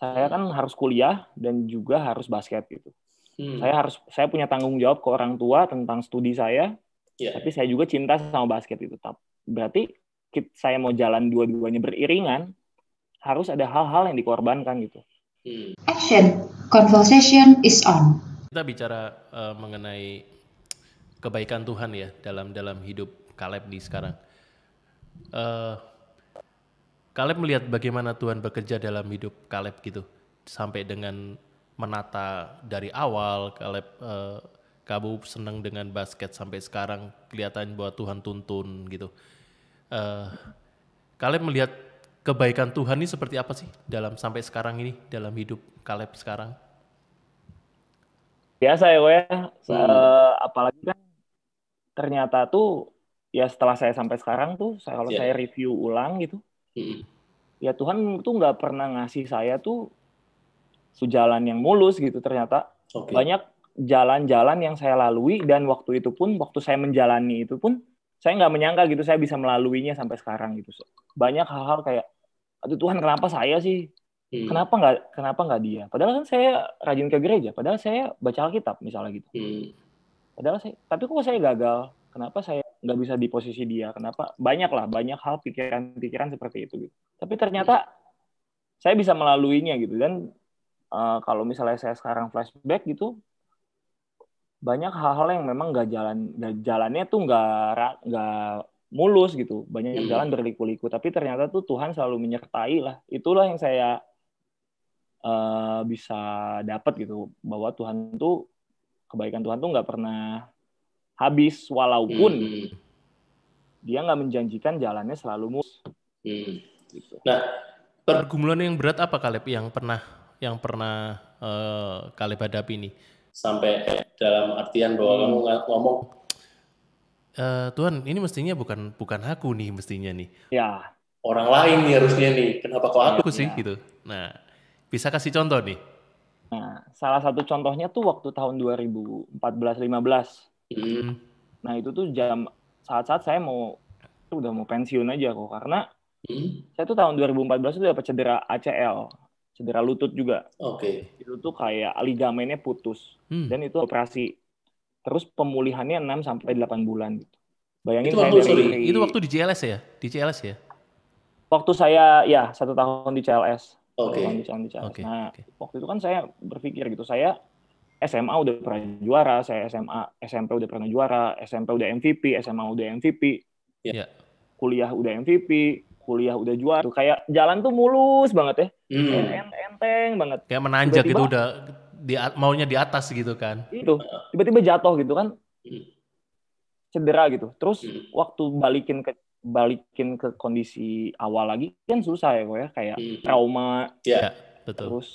saya kan harus kuliah dan juga harus basket gitu. Hmm. Saya harus saya punya tanggung jawab ke orang tua tentang studi saya. Yeah. Tapi iya. saya juga cinta sama basket itu. Berarti saya mau jalan dua-duanya beriringan, harus ada hal-hal yang dikorbankan gitu. Hmm. Action, conversation is on. Kita bicara uh, mengenai kebaikan Tuhan ya dalam dalam hidup Caleb di sekarang. Uh, Kaleb melihat bagaimana Tuhan bekerja dalam hidup Kaleb gitu sampai dengan menata dari awal Kaleb uh, eh, kamu seneng dengan basket sampai sekarang kelihatan bahwa Tuhan tuntun gitu. Uh, Kaleb melihat kebaikan Tuhan ini seperti apa sih dalam sampai sekarang ini dalam hidup Kaleb sekarang? Biasa ya, ya. Hmm. Eh, apalagi kan ternyata tuh ya setelah saya sampai sekarang tuh saya, kalau yeah. saya review ulang gitu Hmm. Ya Tuhan tuh nggak pernah ngasih saya tuh sejalan yang mulus gitu ternyata. Okay. Banyak jalan-jalan yang saya lalui dan waktu itu pun waktu saya menjalani itu pun saya nggak menyangka gitu saya bisa melaluinya sampai sekarang gitu. Banyak hal-hal kayak aduh Tuhan kenapa saya sih? Hmm. Kenapa nggak kenapa nggak dia? Padahal kan saya rajin ke gereja, padahal saya baca Alkitab misalnya gitu. Hmm. Padahal saya tapi kok saya gagal? Kenapa saya nggak bisa di posisi dia kenapa banyak lah banyak hal pikiran-pikiran seperti itu gitu tapi ternyata saya bisa melaluinya gitu dan uh, kalau misalnya saya sekarang flashback gitu banyak hal-hal yang memang nggak jalan gak jalannya tuh nggak nggak mulus gitu banyak yang iya. jalan berliku-liku tapi ternyata tuh Tuhan selalu menyertai lah itulah yang saya uh, bisa dapat gitu bahwa Tuhan tuh kebaikan Tuhan tuh nggak pernah habis walaupun hmm. dia nggak menjanjikan jalannya selalu mulus. Hmm. Gitu. Nah, pergumulan yang berat apa Kaleb yang pernah yang pernah uh, Kaleb hadapi ini? Sampai dalam artian bahwa hmm. kamu ngomong uh, Tuhan, ini mestinya bukan bukan aku nih mestinya nih. Ya. Orang lain nih harusnya nih. Kenapa kok aku, aku sih ya. gitu. Nah, bisa kasih contoh nih. Nah, salah satu contohnya tuh waktu tahun 2014-15 Gitu. Hmm. Nah itu tuh jam saat-saat saya mau itu udah mau pensiun aja kok karena hmm. saya tuh tahun 2014 itu dapat cedera ACL, cedera lutut juga. Oke. Okay. Itu tuh kayak ligamennya putus hmm. dan itu operasi. Terus pemulihannya 6 sampai 8 bulan gitu. Bayangin itu waktu, saya dari, sorry, itu waktu di CLS ya? Di CLS ya? Waktu saya ya satu tahun di CLS. Oke. Okay. Tahun di CLS. Okay. Nah, okay. waktu itu kan saya berpikir gitu, saya SMA udah pernah juara, saya SMA, SMP udah pernah juara, SMP udah MVP, SMA udah MVP, yeah. Iya. kuliah udah MVP, kuliah udah juara. Tuh kayak jalan tuh mulus banget ya, mm. enteng, enteng banget. Kayak menanjak gitu udah di, maunya di atas gitu kan. Itu tiba-tiba jatuh gitu kan, hmm. cedera gitu. Terus mm. waktu balikin ke balikin ke kondisi awal lagi kan susah ya kok ya kayak hmm. trauma. Iya, yeah, betul. Terus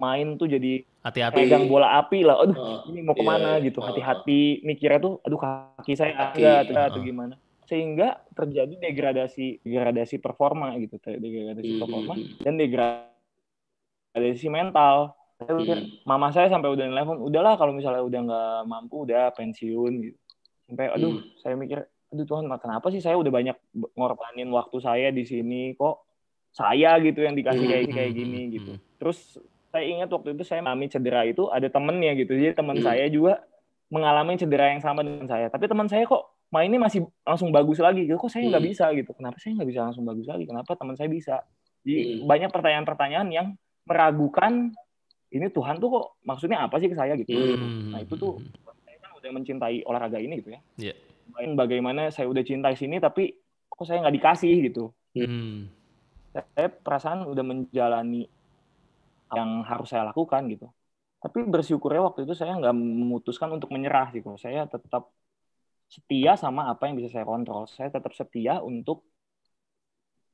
main tuh jadi hati-hati pegang bola api lah aduh uh, ini mau kemana yeah, gitu oh, hati-hati uh, mikirnya tuh aduh kaki saya ada atau, uh, atau gimana sehingga terjadi degradasi degradasi performa gitu degradasi hmm, performa hmm, hmm. dan degradasi mental saya pikir mama saya sampai udah nelfon udahlah kalau misalnya udah nggak mampu udah pensiun gitu sampai aduh hmm. saya mikir aduh Tuhan kenapa sih saya udah banyak ngorbanin waktu saya di sini kok saya gitu yang dikasih kayak kayak gini gitu terus saya ingat waktu itu saya mengalami cedera itu ada temennya gitu jadi teman hmm. saya juga mengalami cedera yang sama dengan saya tapi teman saya kok ini masih langsung bagus lagi gitu kok saya nggak hmm. bisa gitu kenapa saya nggak bisa langsung bagus lagi kenapa teman saya bisa jadi hmm. banyak pertanyaan-pertanyaan yang meragukan ini Tuhan tuh kok maksudnya apa sih ke saya gitu hmm. nah itu tuh saya kan udah mencintai olahraga ini gitu ya yeah. bagaimana saya udah cintai sini tapi kok saya nggak dikasih gitu hmm. saya perasaan udah menjalani yang harus saya lakukan gitu. Tapi bersyukurnya waktu itu saya nggak memutuskan untuk menyerah gitu. Saya tetap setia sama apa yang bisa saya kontrol. Saya tetap setia untuk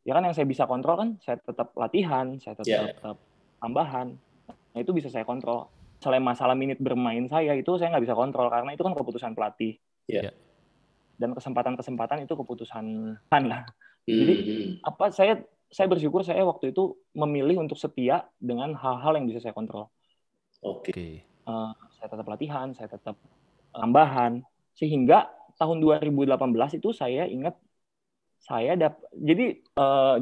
ya kan yang saya bisa kontrol kan saya tetap latihan, saya tetap, yeah. tetap tambahan. Nah, itu bisa saya kontrol. Selain masalah menit bermain saya itu saya nggak bisa kontrol karena itu kan keputusan pelatih. Yeah. Ya. Dan kesempatan-kesempatan itu keputusan lah. Hmm, Jadi mm -hmm. apa saya saya bersyukur saya waktu itu memilih untuk setia dengan hal-hal yang bisa saya kontrol. Oke. Okay. Uh, eh, saya tetap latihan, saya tetap eh, tambahan sehingga tahun 2018 itu saya ingat saya dap jadi uh,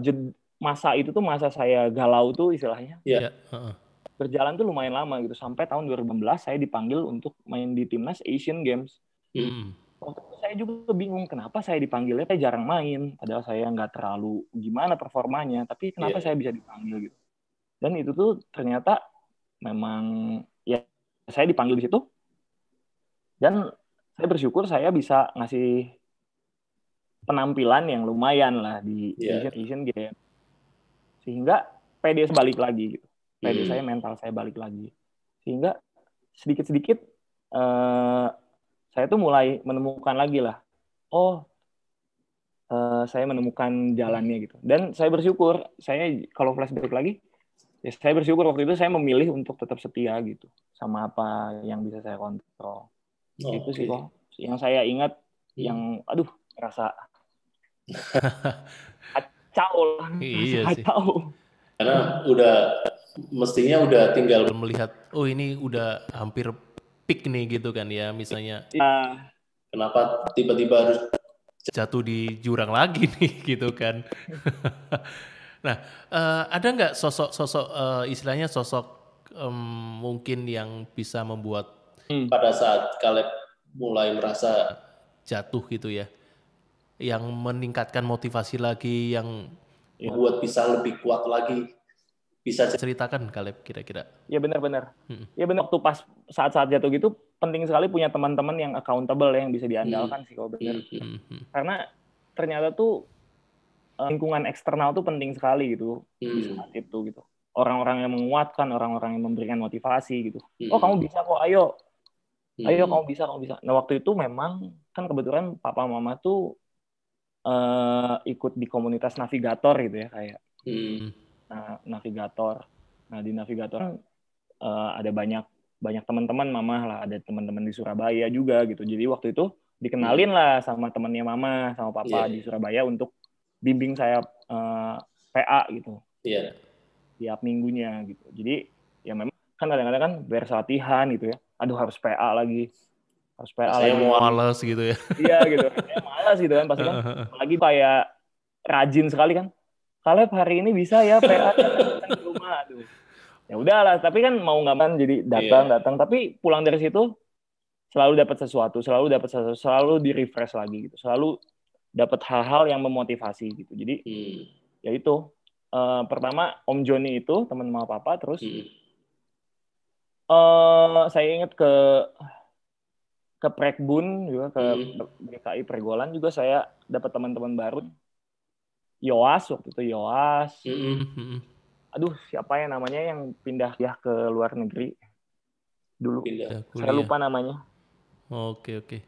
masa itu tuh masa saya galau tuh istilahnya. Iya. Yeah. Iya, Berjalan tuh lumayan lama gitu sampai tahun 2018 saya dipanggil untuk main di timnas Asian Games. Mm waktu itu saya juga bingung kenapa saya dipanggilnya saya jarang main padahal saya nggak terlalu gimana performanya tapi kenapa yeah. saya bisa dipanggil gitu dan itu tuh ternyata memang ya saya dipanggil di situ dan saya bersyukur saya bisa ngasih penampilan yang lumayan lah di yeah. Asian, Games sehingga PD balik lagi gitu PD hmm. saya mental saya balik lagi sehingga sedikit sedikit eh, saya tuh mulai menemukan lagi lah oh uh, saya menemukan jalannya gitu dan saya bersyukur saya kalau flashback lagi ya saya bersyukur waktu itu saya memilih untuk tetap setia gitu sama apa yang bisa saya kontrol oh, itu okay. sih kok yang saya ingat hmm. yang aduh rasa kacau lah iya kacau karena udah mestinya udah tinggal melihat oh ini udah hampir peak nih gitu kan ya misalnya. ya, kenapa tiba-tiba harus jatuh di jurang lagi nih gitu kan. nah, uh, ada nggak sosok-sosok uh, eh, istilahnya sosok um, mungkin yang bisa membuat hmm. pada saat Caleb mulai merasa jatuh gitu ya, yang meningkatkan motivasi lagi, yang, yang buat bisa lebih kuat lagi bisa ceritakan Kaleb kira-kira. Ya benar-benar. Hmm. Ya benar waktu pas saat-saat jatuh gitu penting sekali punya teman-teman yang accountable ya, yang bisa diandalkan hmm. sih kalau benar. Hmm. hmm, hmm. Karena ternyata tuh eh, lingkungan eksternal tuh penting sekali gitu hmm. di saat itu gitu. Orang-orang yang menguatkan, orang-orang yang memberikan motivasi gitu. Hmm. Oh kamu bisa kok, ayo, hmm. ayo kamu bisa, kamu bisa. Nah waktu itu memang kan kebetulan papa mama tuh uh, ikut di komunitas navigator gitu ya kayak. Hmm, hmm nah, navigator. Nah di navigator uh, ada banyak banyak teman-teman mama lah, ada teman-teman di Surabaya juga gitu. Jadi waktu itu dikenalin lah sama temannya mama sama papa yeah. Iya. di Surabaya untuk bimbing saya uh, eh, PA gitu. Iya. Yeah. Tiap minggunya gitu. Jadi ya memang kan kadang-kadang kan latihan gitu ya. Aduh harus PA lagi. Harus PA saya lagi. Saya malas gitu ya. Iya gitu. Saya malas gitu kan pasti kan. Apalagi kayak rajin sekali kan. Kaleb hari ini bisa ya PA di rumah aduh ya udahlah tapi kan mau nggak kan jadi datang yeah. datang tapi pulang dari situ selalu dapat sesuatu selalu dapat sesuatu selalu di refresh lagi gitu selalu dapat hal-hal yang memotivasi gitu jadi hmm. ya itu uh, pertama Om Joni itu teman mama papa terus hmm. uh, saya ingat ke ke Prekbun juga ke hmm. DKI Pergolan juga saya dapat teman-teman baru Yoas waktu itu Yoas. Mm-hmm. Aduh, siapa ya namanya yang pindah ya ke luar negeri dulu. Pindah. Saya lupa namanya. Oke, oke.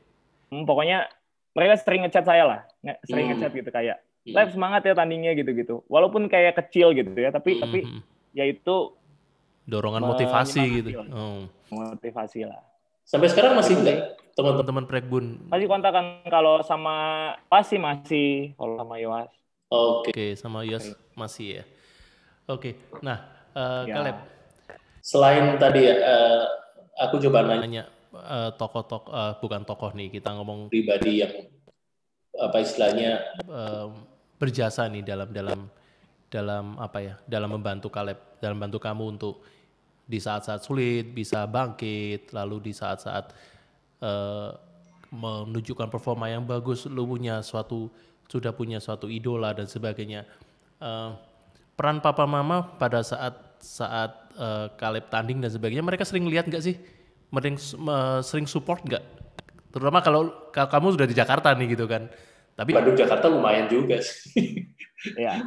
Hmm, pokoknya mereka sering ngechat saya lah, sering mm. ngechat gitu kayak, "Live semangat ya tandingnya gitu-gitu." Walaupun kayak kecil gitu ya, tapi mm-hmm. tapi yaitu dorongan motivasi gitu. Oh. Motivasi lah. Sampai sekarang masih enggak teman-teman Prekbun? Masih kontakan kalau sama pasti masih kalau sama Yoas. Oke. Okay. okay, sama Yos masih ya. Oke. Okay. Nah, uh, ya. Selain tadi uh, aku coba nanya tokoh-tokoh eh, uh, bukan tokoh nih, kita ngomong pribadi yang apa istilahnya uh, berjasa nih dalam dalam dalam apa ya? Dalam membantu Kaleb dalam membantu kamu untuk di saat-saat sulit bisa bangkit, lalu di saat-saat uh, menunjukkan performa yang bagus, lu punya suatu sudah punya suatu idola dan sebagainya. Uh, peran papa mama pada saat saat uh, Kaleb tanding dan sebagainya, mereka sering lihat nggak sih? Mending uh, sering support nggak? Terutama kalau, kalau kamu sudah di Jakarta nih gitu kan. Tapi Bandung Jakarta lumayan juga sih. Iya.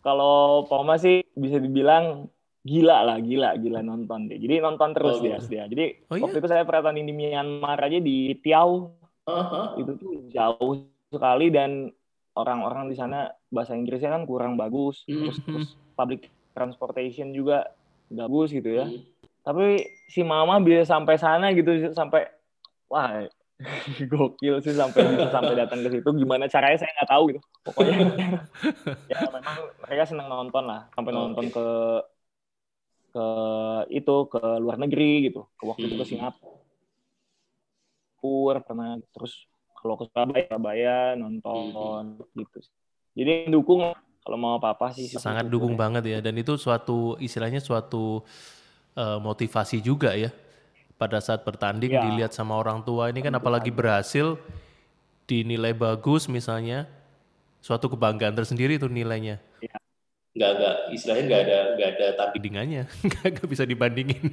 kalau Poma sih bisa dibilang gila lah gila gila nonton deh jadi nonton terus oh, dia gitu. dia jadi oh, iya? waktu itu saya pernah tanding di Myanmar aja di Tiau huh itu tuh jauh sekali dan orang-orang di sana bahasa Inggrisnya kan kurang bagus mm-hmm. terus, hmm. terus public transportation juga bagus gitu ya mm. tapi si mama bisa sampai sana gitu sampai wah gokil sih sampai sampai datang ke situ gimana caranya saya nggak tahu gitu pokoknya ya memang mereka seneng nonton lah sampai oh, nonton ke ke itu ke luar negeri gitu ke waktu itu ke hmm. Singapura Singapura pernah terus kalau ke Surabaya, Surabaya nonton hmm. gitu. Jadi dukung kalau mau apa-apa sih. Sangat dukung ya. banget ya dan itu suatu istilahnya suatu uh, motivasi juga ya pada saat bertanding ya. dilihat sama orang tua ini kan apalagi berhasil dinilai bagus misalnya suatu kebanggaan tersendiri itu nilainya ya. nggak nggak istilahnya nggak ada nggak ada tandingannya nggak bisa dibandingin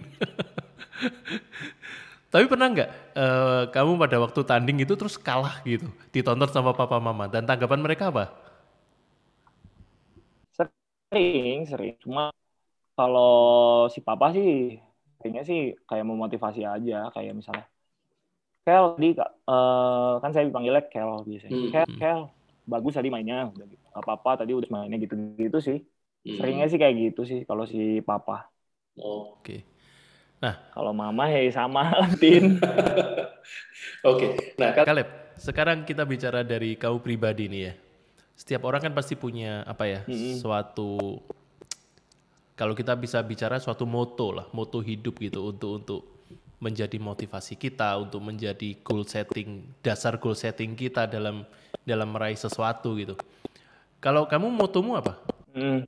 Tapi pernah nggak uh, kamu pada waktu tanding itu terus kalah gitu, ditonton sama papa mama dan tanggapan mereka apa? Sering, sering. Cuma kalau si papa sih kayaknya sih kayak memotivasi aja, kayak misalnya Kel di uh, kan saya dipanggilnya Kel biasanya. Hmm. Kel, Kel, bagus tadi mainnya, gitu. apa-apa tadi udah mainnya gitu-gitu sih. Hmm. Seringnya sih kayak gitu sih kalau si papa. Oh. Oke. Okay. Nah, kalau mama ya sama Tin. Oke. Okay. Nah, Kaleb, sekarang kita bicara dari kau pribadi nih ya. Setiap orang kan pasti punya apa ya? Mm -hmm. Suatu kalau kita bisa bicara suatu moto lah, moto hidup gitu untuk untuk menjadi motivasi kita untuk menjadi goal setting, dasar goal setting kita dalam dalam meraih sesuatu gitu. Kalau kamu motomu apa? Mm.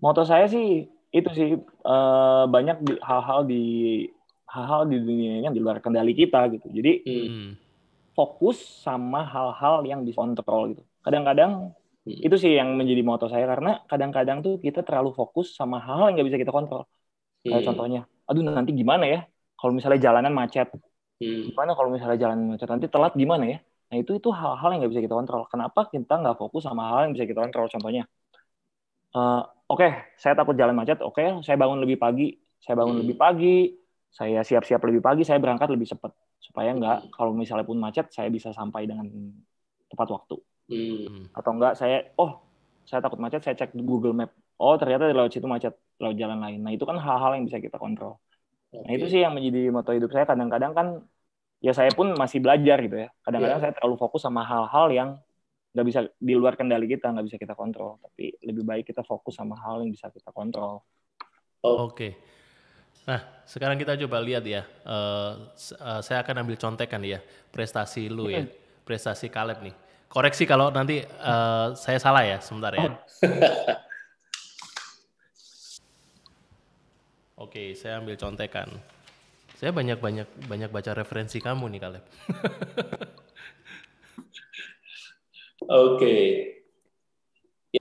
Moto saya sih itu sih uh, banyak hal-hal di hal-hal di dunia ini yang di luar kendali kita gitu. Jadi hmm. fokus sama hal-hal yang dikontrol gitu. Kadang-kadang hmm. itu sih yang menjadi moto saya karena kadang-kadang tuh kita terlalu fokus sama hal-hal yang nggak bisa kita kontrol. Kayak hmm. contohnya, aduh nanti gimana ya kalau misalnya jalanan macet. Hmm. Gimana kalau misalnya jalanan macet nanti telat gimana ya? Nah itu itu hal-hal yang nggak bisa kita kontrol. Kenapa kita nggak fokus sama hal yang bisa kita kontrol? Contohnya, uh, oke okay, saya takut jalan macet oke okay, saya bangun lebih pagi saya bangun hmm. lebih pagi saya siap-siap lebih pagi saya berangkat lebih cepat supaya hmm. nggak kalau misalnya pun macet saya bisa sampai dengan tepat waktu hmm. hmm. atau enggak saya oh saya takut macet saya cek Google Map oh ternyata di lewat situ macet lewat jalan lain nah itu kan hal-hal yang bisa kita kontrol okay. nah itu sih yang menjadi moto hidup saya kadang-kadang kan ya saya pun masih belajar gitu ya kadang-kadang yeah. saya terlalu fokus sama hal-hal yang nggak bisa di luar kendali kita nggak bisa kita kontrol tapi lebih baik kita fokus sama hal yang bisa kita kontrol oh. oke okay. nah sekarang kita coba lihat ya uh, uh, saya akan ambil contekan ya prestasi lu ya prestasi Caleb nih koreksi kalau nanti uh, saya salah ya sebentar ya oke okay, saya ambil contekan saya banyak banyak banyak baca referensi kamu nih Caleb Oke. Okay.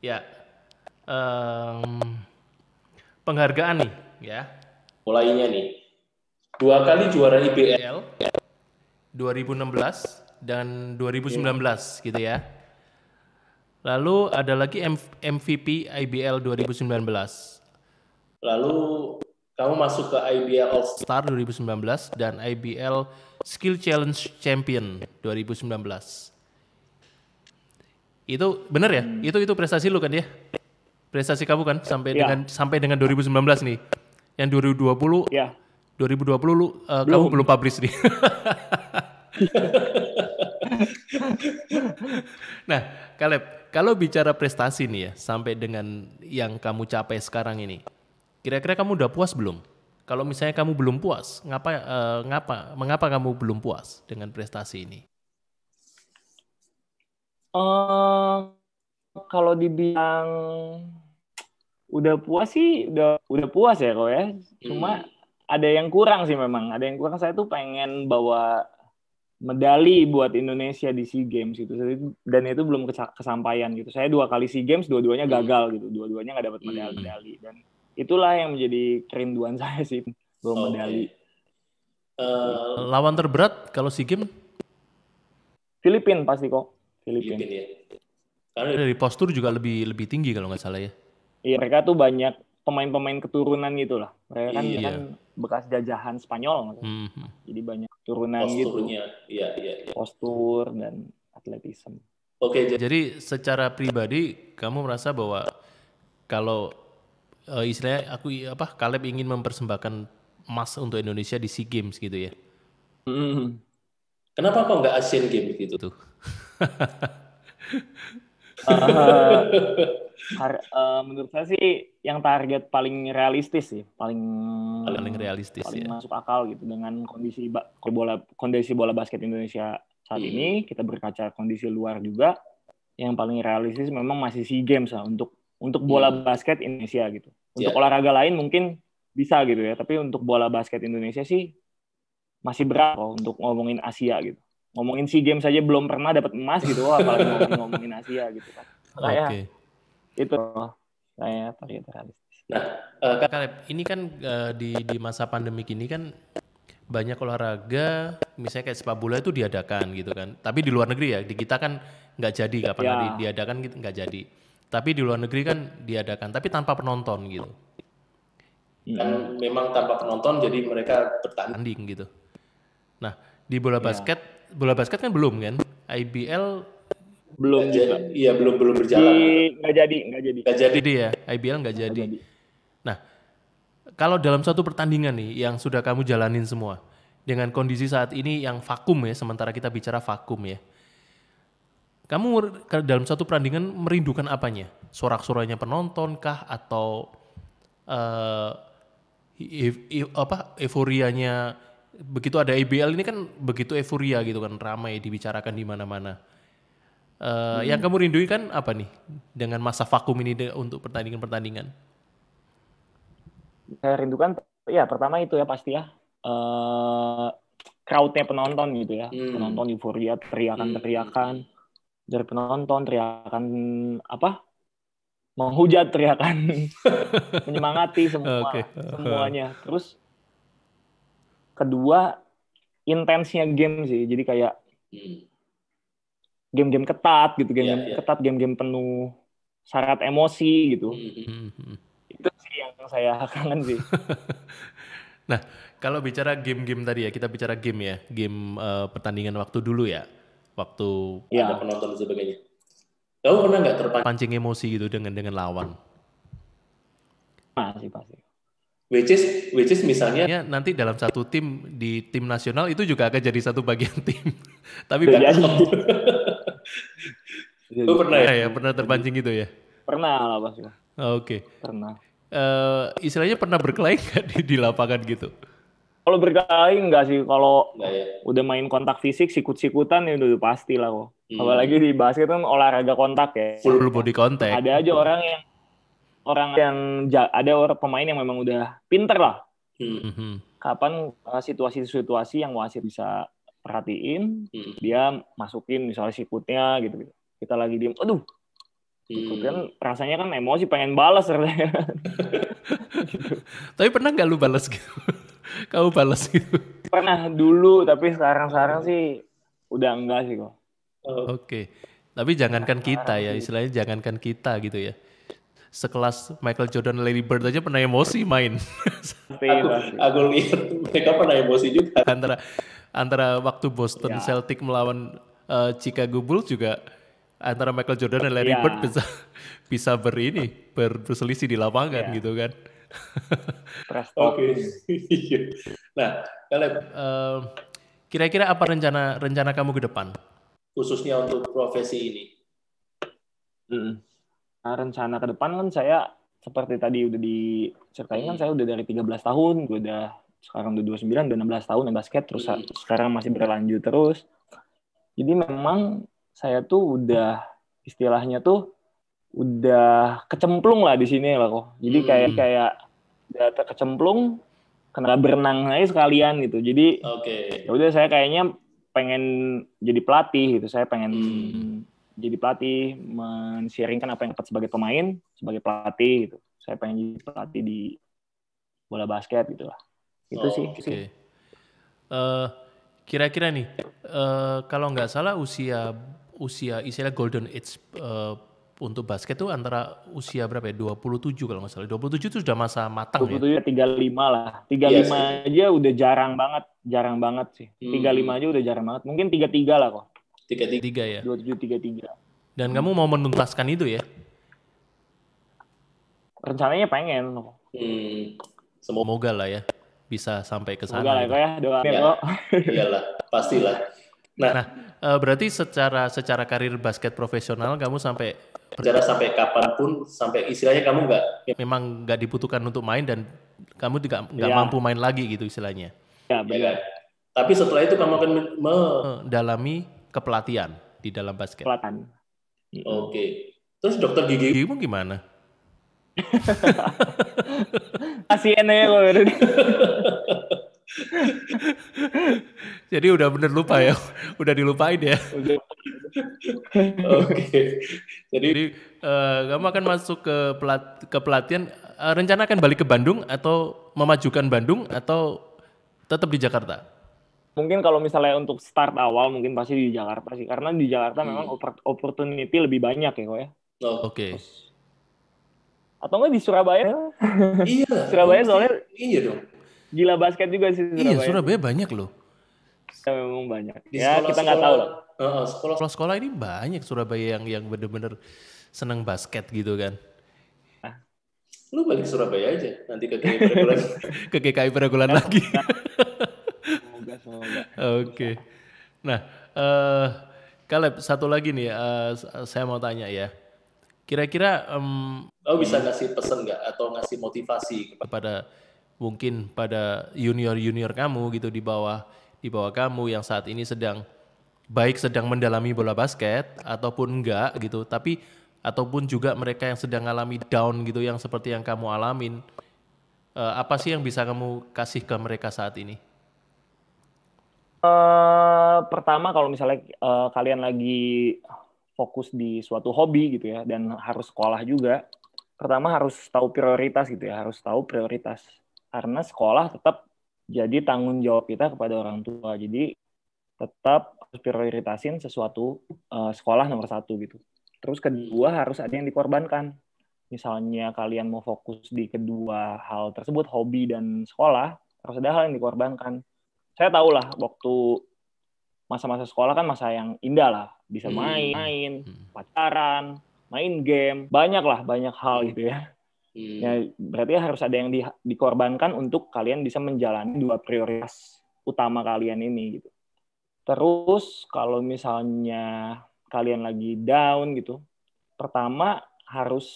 Ya. Um, penghargaan nih, ya. Mulainya nih. Dua kali juara IBL 2016 dan 2019 yeah. gitu ya. Lalu ada lagi MVP IBL 2019. Lalu kamu masuk ke IBL All Star 2019 dan IBL Skill Challenge Champion 2019. Itu benar ya? Hmm. Itu itu prestasi lu kan ya? Prestasi kamu kan sampai ya. dengan sampai dengan 2019 nih. Yang 2020 ya. 2020 lu uh, belum. kamu belum publish nih. nah, Kaleb, kalau bicara prestasi nih ya sampai dengan yang kamu capai sekarang ini. Kira-kira kamu udah puas belum? Kalau misalnya kamu belum puas, ngapa uh, ngapa mengapa kamu belum puas dengan prestasi ini? Uh, kalau dibilang udah puas sih udah udah puas ya kok ya cuma hmm. ada yang kurang sih memang ada yang kurang saya tuh pengen bawa medali buat Indonesia di SEA Games gitu dan itu belum kesampaian gitu saya dua kali SEA Games dua-duanya hmm. gagal gitu dua-duanya nggak dapat hmm. medali, medali dan itulah yang menjadi kerinduan saya sih belum okay. medali uh, lawan terberat kalau SEA Games Filipin pasti kok Filipin, Filipin ya. Karena iya, dari postur juga lebih lebih tinggi kalau nggak salah ya. Iya, mereka tuh banyak pemain-pemain keturunan gitu lah. Mereka kan, iya. kan bekas jajahan Spanyol. Mm -hmm. Jadi banyak turunan gitu. Posturnya, gitu. Iya, iya, iya. Postur dan atletisme. Oke, okay, jadi secara pribadi kamu merasa bahwa kalau uh, istilahnya aku apa Kaleb ingin mempersembahkan emas untuk Indonesia di SEA Games gitu ya. Mm. Kenapa kok nggak Asian Games gitu? Tuh. uh, uh, menurut saya sih yang target paling realistis sih, paling paling realistis paling ya. masuk akal gitu dengan kondisi bola kondisi bola basket Indonesia saat hmm. ini kita berkaca kondisi luar juga yang paling realistis memang masih SEA Games lah untuk untuk hmm. bola hmm. basket Indonesia gitu. Untuk yeah. olahraga lain mungkin bisa gitu ya, tapi untuk bola basket Indonesia sih masih berat kok untuk ngomongin Asia gitu ngomongin SEA Games saja belum pernah dapat emas gitu apalagi ngomongin, ngomongin Asia gitu kan. Kayak nah, okay. itu saya nah, target realistis. Nah, uh, eh, Kaleb, ini kan uh, di di masa pandemi ini kan banyak olahraga misalnya kayak sepak bola itu diadakan gitu kan. Tapi di luar negeri ya, di kita kan nggak jadi kapan ya. diadakan diadakan gitu, nggak jadi. Tapi di luar negeri kan diadakan, tapi tanpa penonton gitu. Kan hmm. memang tanpa penonton jadi mereka bertanding gitu. Nah, di bola ya. basket bola basket kan belum kan? IBL belum jadi. Iya, belum belum berjalan. Nggak jadi, nggak jadi. Nggak jadi. jadi ya, IBL enggak jadi. jadi. Nah, kalau dalam satu pertandingan nih yang sudah kamu jalanin semua dengan kondisi saat ini yang vakum ya, sementara kita bicara vakum ya. Kamu dalam satu pertandingan merindukan apanya? Sorak-sorainya penonton kah atau uh, apa euforianya begitu ada IBL ini kan begitu euforia gitu kan ramai dibicarakan di mana-mana. Uh, hmm. Yang kamu rindui kan apa nih dengan masa vakum ini untuk pertandingan-pertandingan? Saya rindukan ya pertama itu ya pasti ya uh, crowdnya penonton gitu ya hmm. penonton euforia teriakan-teriakan hmm. dari penonton teriakan apa menghujat teriakan menyemangati semua okay. semuanya terus kedua intensnya game sih jadi kayak hmm. game-game ketat gitu game-game yeah, yeah. ketat game-game penuh syarat emosi gitu hmm, hmm. hmm. itu sih yang saya kangen sih nah kalau bicara game-game tadi ya kita bicara game ya game uh, pertandingan waktu dulu ya waktu ya. ada iya. penonton sebagainya kamu pernah nggak terpancing emosi gitu dengan dengan lawan pasti pasti Which is, which is misalnya ya, nanti dalam satu tim di tim nasional itu juga akan jadi satu bagian tim, tapi tidak. klub. Lu pernah ya? ya? Pernah terpancing gitu ya? Pernah lah pasti. Oke. Okay. Pernah. Uh, istilahnya pernah berkelahi nggak di, di lapangan gitu? Kalau berkelahi nggak sih. Kalau ya. udah main kontak fisik, sikut-sikutan ya udah pasti lah kok. Hmm. Apalagi di basket kan olahraga kontak ya. Full body contact. Ada aja orang yang orang iya. yang ada orang pemain yang memang udah pinter lah. Hmm. Mm-hmm. Kapan eh, situasi-situasi uh, yang wasit bisa perhatiin, hmm. dia masukin misalnya sikutnya gitu, gitu. Kita lagi diem, aduh. Gitu hmm. kan rasanya kan emosi pengen balas gitu. Tapi pernah nggak lu balas gitu? kau balas gitu? Pernah dulu, tapi sekarang-sekarang sih udah enggak sih kok. Oh. Oke. Okay. Tapi jangankan nah, kita ya, istilahnya jangankan kita gitu ya sekelas Michael Jordan, Larry Bird aja pernah emosi main. aku, lihat mereka pernah emosi juga. Antara antara waktu Boston ya. Celtic melawan uh, Chicago Bulls juga antara Michael Jordan dan Larry ya. Bird bisa bisa ber ini berselisih di lapangan ya. gitu kan. Oke. Iya. nah, Caleb, uh, kira-kira apa rencana rencana kamu ke depan? Khususnya untuk profesi ini. Hmm Nah, rencana ke depan kan saya seperti tadi udah diceritain kan hmm. saya udah dari 13 tahun, gue udah sekarang udah 29, udah 16 tahun yang basket, terus hmm. sekarang masih berlanjut terus. Jadi memang saya tuh udah istilahnya tuh udah kecemplung lah di sini lah kok. Jadi hmm. kayak kayak udah terkecemplung karena berenang aja sekalian gitu. Jadi okay. Ya udah saya kayaknya pengen jadi pelatih gitu. Saya pengen hmm jadi pelatih, men apa yang dapat sebagai pemain, sebagai pelatih gitu. Saya pengen jadi pelatih di bola basket gitu lah. Itu oh, sih. Oke. Okay. Uh, eh, kira-kira nih, uh, kalau nggak salah usia usia istilah golden age uh, untuk basket tuh antara usia berapa ya? 27 kalau nggak salah. 27 itu sudah masa matang 27 ya? 35 ya, lah. 35 yes. aja udah jarang banget, jarang banget sih. Hmm. 35 aja udah jarang banget. Mungkin 33 lah kok tiga tiga tiga ya dua tujuh tiga tiga dan kamu mau menuntaskan itu ya rencananya pengen hmm, semoga, semoga lah ya bisa sampai ke sana semoga lah gitu. ya doa ya, ya. iyalah pastilah nah, nah eh, berarti secara secara karir basket profesional kamu sampai secara sampai kapanpun sampai istilahnya kamu nggak ya. memang nggak dibutuhkan untuk main dan kamu tidak nggak ya. mampu main lagi gitu istilahnya ya benar ya. tapi setelah itu kamu akan mendalami eh, kepelatihan di dalam basket. Pelatihan. Oke. Okay. Terus dokter gigi gigimu gimana? Kasian ya kalau Jadi udah bener lupa ya, udah dilupain ya. Oke. okay. Jadi, Jadi uh, kamu akan masuk ke pelat ke pelatihan. Eh, rencana akan balik ke Bandung atau memajukan Bandung atau tetap di Jakarta? mungkin kalau misalnya untuk start awal mungkin pasti di Jakarta sih karena di Jakarta hmm. memang opportunity lebih banyak ya kok ya. Oh. Oke. Okay. Atau enggak di Surabaya? Iya. Surabaya iya soalnya iya dong. Gila basket juga sih iya, Surabaya. Iya, Surabaya banyak loh. Ya, memang banyak. Di ya, kita nggak tahu lah. sekolah. Uh, uh, sekolah ini banyak Surabaya yang yang benar bener seneng basket gitu kan. Ah. Lu balik Surabaya aja nanti ke GKI Peragulan. ke GKI Peragulan nah, lagi. Nah. Oh, Oke. Nah, uh, Kaleb, satu lagi nih uh, saya mau tanya ya. Kira-kira um, oh bisa ngasih pesan nggak atau ngasih motivasi kepada mungkin pada junior-junior kamu gitu di bawah di bawah kamu yang saat ini sedang baik sedang mendalami bola basket ataupun enggak gitu, tapi ataupun juga mereka yang sedang alami down gitu yang seperti yang kamu alamin. Uh, apa sih yang bisa kamu kasih ke mereka saat ini? Eh, pertama kalau misalnya uh, kalian lagi fokus di suatu hobi gitu ya dan harus sekolah juga, pertama harus tahu prioritas gitu ya, harus tahu prioritas karena sekolah tetap jadi tanggung jawab kita kepada orang tua. Jadi tetap harus prioritasin sesuatu uh, sekolah nomor satu gitu. Terus kedua harus ada yang dikorbankan. Misalnya kalian mau fokus di kedua hal tersebut, hobi dan sekolah, harus ada hal yang dikorbankan saya tahu lah waktu masa-masa sekolah kan masa yang indah lah bisa hmm. main hmm. pacaran main game banyak lah banyak hal hmm. gitu ya hmm. ya berarti harus ada yang di, dikorbankan untuk kalian bisa menjalani dua prioritas utama kalian ini gitu terus kalau misalnya kalian lagi down gitu pertama harus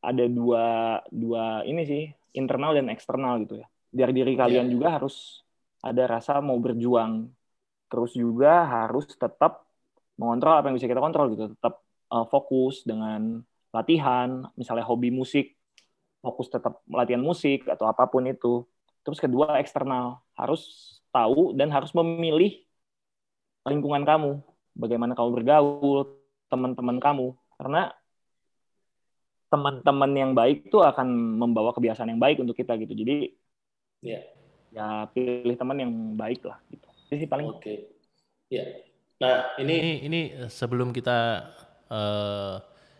ada dua dua ini sih internal dan eksternal gitu ya dari diri kalian yeah. juga harus ada rasa mau berjuang terus juga harus tetap mengontrol apa yang bisa kita kontrol gitu tetap uh, fokus dengan latihan misalnya hobi musik fokus tetap latihan musik atau apapun itu terus kedua eksternal harus tahu dan harus memilih lingkungan kamu bagaimana kamu bergaul teman-teman kamu karena teman-teman yang baik itu akan membawa kebiasaan yang baik untuk kita gitu jadi yeah ya pilih teman yang baik lah gitu. Jadi sih paling oke. Okay. Ya. Nah, ini ini, ini eh, sebelum kita uh,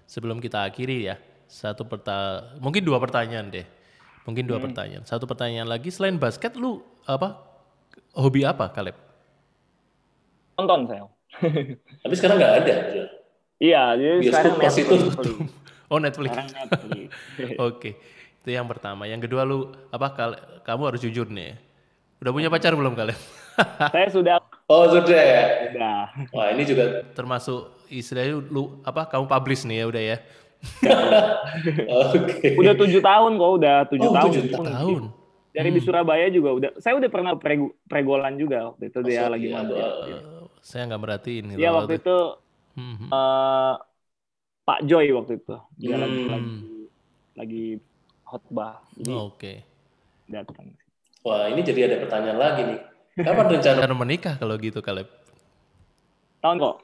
sebelum kita akhiri ya. Satu perta mungkin dua pertanyaan deh. Mungkin dua hmm. pertanyaan. Satu pertanyaan lagi selain basket lu apa hobi apa, Kaleb? Nonton saya. Tapi sekarang nggak ada. Iya, jadi Bioskop oh, sekarang Netflix. Itu. Oh, Netflix. Netflix. Oke. okay. Itu yang pertama. Yang kedua lu apa kal kamu harus jujur nih. Udah punya pacar belum kalian? Saya sudah. Oh, sudah ya. Sudah. Wah, ini juga termasuk istilahnya lu apa kamu publish nih ya udah ya. okay. Udah tujuh tahun kok, udah tujuh oh, tahun. tujuh tahun. Dari di hmm. Surabaya juga udah. Saya udah pernah prego, pregolan juga waktu itu dia lagi iya, saya nggak merhatiin. Gitu iya waktu itu hmm. uh, Pak Joy waktu itu dia hmm. lagi lagi khotbah. Oke. Okay. Datang. Wah, ini jadi ada pertanyaan lagi nih. Kapan rencana menikah kalau gitu, Kaleb? Tahun kok.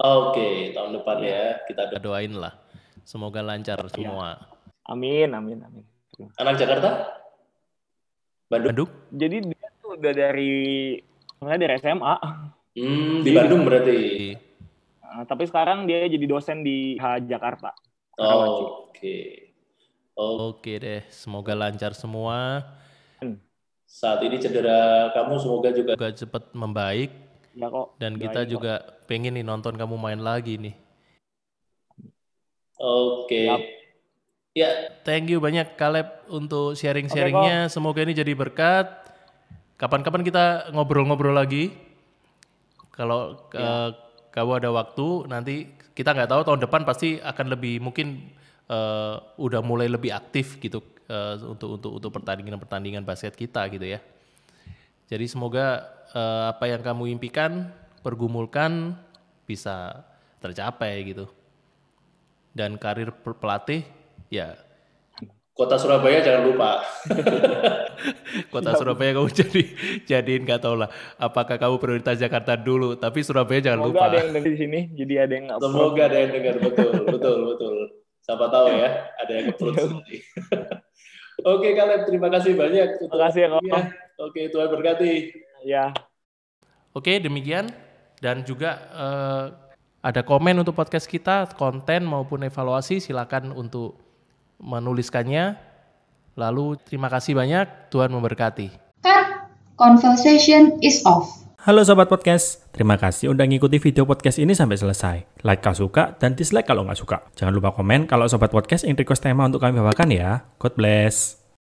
Oke, okay, tahun depan ya. Kita do doain lah. Semoga lancar ya. semua. Amin, amin, amin. Anak Jakarta? Bandung. Bandung? Jadi dia tuh udah dari dari SMA. Hmm, di Bandung berarti. Iya. Nah, tapi sekarang dia jadi dosen di H Jakarta. Oh, oke. Okay. Oke deh, semoga lancar semua. Hmm. Saat ini cedera kamu semoga juga juga cepat membaik. Ya kok. Dan Baik iya, kita iya kok. juga pengen nih nonton kamu main lagi nih. Oke. Okay. Ya, thank you banyak Kaleb untuk sharing-sharingnya. Okay, semoga ini jadi berkat. Kapan-kapan kita ngobrol-ngobrol lagi. Kalau ya. uh, kamu ada waktu, nanti kita nggak tahu tahun depan pasti akan lebih mungkin uh, udah mulai lebih aktif gitu uh, untuk untuk untuk pertandingan-pertandingan basket kita gitu ya. Jadi semoga uh, apa yang kamu impikan, pergumulkan bisa tercapai gitu. Dan karir pelatih ya Kota Surabaya jangan lupa. Kota Surabaya kamu jadi jadiin nggak tau lah. Apakah kamu prioritas Jakarta dulu? Tapi Surabaya jangan Semoga lupa. Semoga ada yang dengar di sini. Jadi ada yang Semoga ada yang dengar betul betul betul. Siapa tahu ya, iya. ada yang kebelut iya. nanti. Oke, Kaleb, terima kasih banyak. Terima kasih ya, Oke, Tuhan berkati. Ya. Oke, demikian. Dan juga eh, ada komen untuk podcast kita, konten maupun evaluasi, silakan untuk menuliskannya. Lalu, terima kasih banyak. Tuhan memberkati. Conversation is off. Halo Sobat Podcast, terima kasih udah ngikuti video podcast ini sampai selesai. Like kalau suka dan dislike kalau nggak suka. Jangan lupa komen kalau Sobat Podcast ingin request tema untuk kami bawakan ya. God bless.